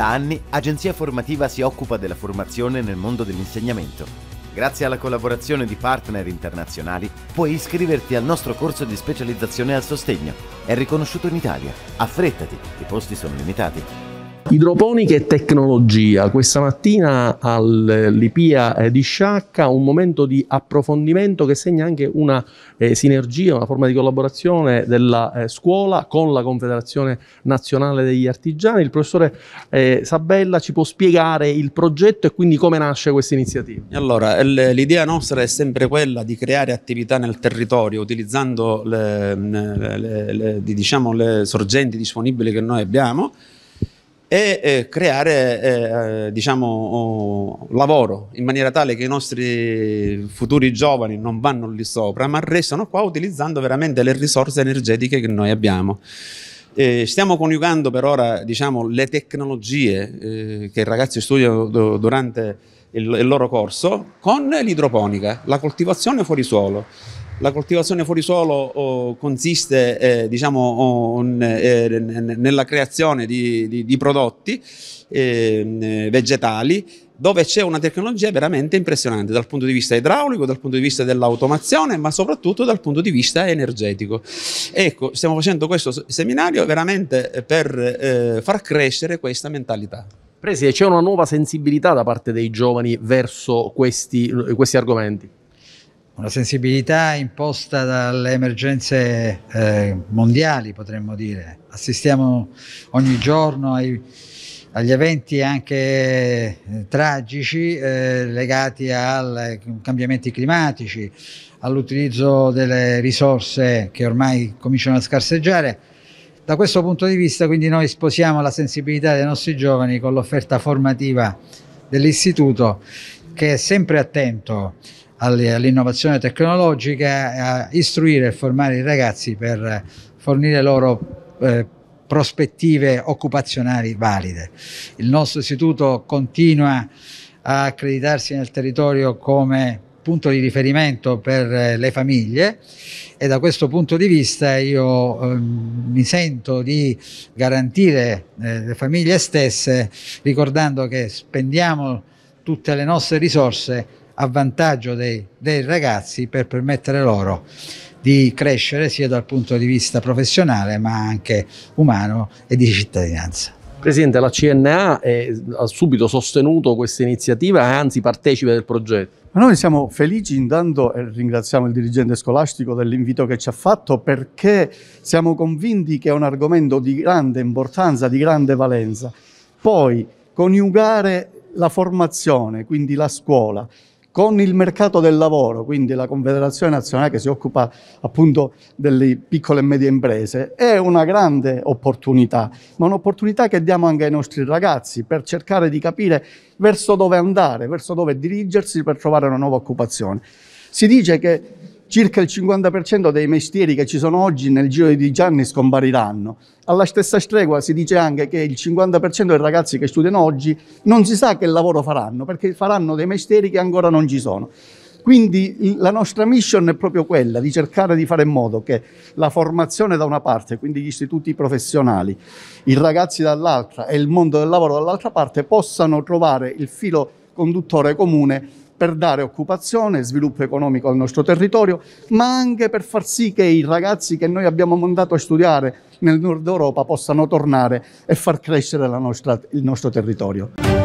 Da anni Agenzia Formativa si occupa della formazione nel mondo dell'insegnamento. Grazie alla collaborazione di partner internazionali puoi iscriverti al nostro corso di specializzazione al sostegno. È riconosciuto in Italia. Affrettati, i posti sono limitati. Idroponica e tecnologia. Questa mattina all'IPIA di Sciacca un momento di approfondimento che segna anche una eh, sinergia, una forma di collaborazione della eh, scuola con la Confederazione Nazionale degli Artigiani. Il professore eh, Sabella ci può spiegare il progetto e quindi come nasce questa iniziativa. Allora, l'idea nostra è sempre quella di creare attività nel territorio utilizzando le, le, le, le diciamo, sorgenti disponibili che noi abbiamo e eh, creare eh, eh diciamo, oh, lavoro in maniera tale che i nostri futuri giovani non vanno lì sopra ma restano qua utilizzando veramente le risorse energetiche che noi abbiamo. Eh, stiamo coniugando per ora diciamo, le tecnologie eh, che i ragazzi studiano do, durante il, il loro corso con l'idroponica, la coltivazione fuori suolo. La coltivazione fuori suolo oh, consiste eh, diciamo, oh, eh, nella creazione di, di, di prodotti eh, vegetali dove c'è una tecnologia veramente impressionante dal punto di vista idraulico, dal punto di vista dell'automazione, ma soprattutto dal punto di vista energetico. Ecco, stiamo facendo questo seminario veramente eh, per eh, far crescere questa mentalità. Preside, c'è una nuova sensibilità da parte dei giovani verso questi, questi argomenti? una sensibilità imposta dalle emergenze eh, mondiali, potremmo dire. Assistiamo ogni giorno ai, agli eventi anche eh, tragici eh, legati ai eh, cambiamenti climatici, all'utilizzo delle risorse che ormai cominciano a scarseggiare. Da questo punto di vista quindi noi sposiamo la sensibilità dei nostri giovani con l'offerta formativa dell'istituto che è sempre attento all'innovazione tecnologica, a istruire e formare i ragazzi per fornire loro eh, prospettive occupazionali valide. Il nostro istituto continua a accreditarsi nel territorio come punto di riferimento per eh, le famiglie e da questo punto di vista io eh, mi sento di garantire eh, le famiglie stesse ricordando che spendiamo tutte le nostre risorse a vantaggio dei, dei ragazzi per permettere loro di crescere sia dal punto di vista professionale ma anche umano e di cittadinanza. Presidente, la CNA è, ha subito sostenuto questa iniziativa e anzi partecipa del progetto. Ma noi siamo felici intanto e ringraziamo il dirigente scolastico dell'invito che ci ha fatto perché siamo convinti che è un argomento di grande importanza, di grande valenza. Poi coniugare la formazione, quindi la scuola, con il mercato del lavoro, quindi la Confederazione Nazionale che si occupa appunto delle piccole e medie imprese, è una grande opportunità, ma un'opportunità che diamo anche ai nostri ragazzi per cercare di capire verso dove andare, verso dove dirigersi per trovare una nuova occupazione. Si dice che circa il 50% dei mestieri che ci sono oggi nel giro di 10 anni scompariranno. Alla stessa stregua si dice anche che il 50% dei ragazzi che studiano oggi non si sa che lavoro faranno, perché faranno dei mestieri che ancora non ci sono. Quindi la nostra mission è proprio quella di cercare di fare in modo che la formazione da una parte, quindi gli istituti professionali, i ragazzi dall'altra e il mondo del lavoro dall'altra parte possano trovare il filo conduttore comune per dare occupazione, e sviluppo economico al nostro territorio, ma anche per far sì che i ragazzi che noi abbiamo mandato a studiare nel nord Europa possano tornare e far crescere nostra, il nostro territorio.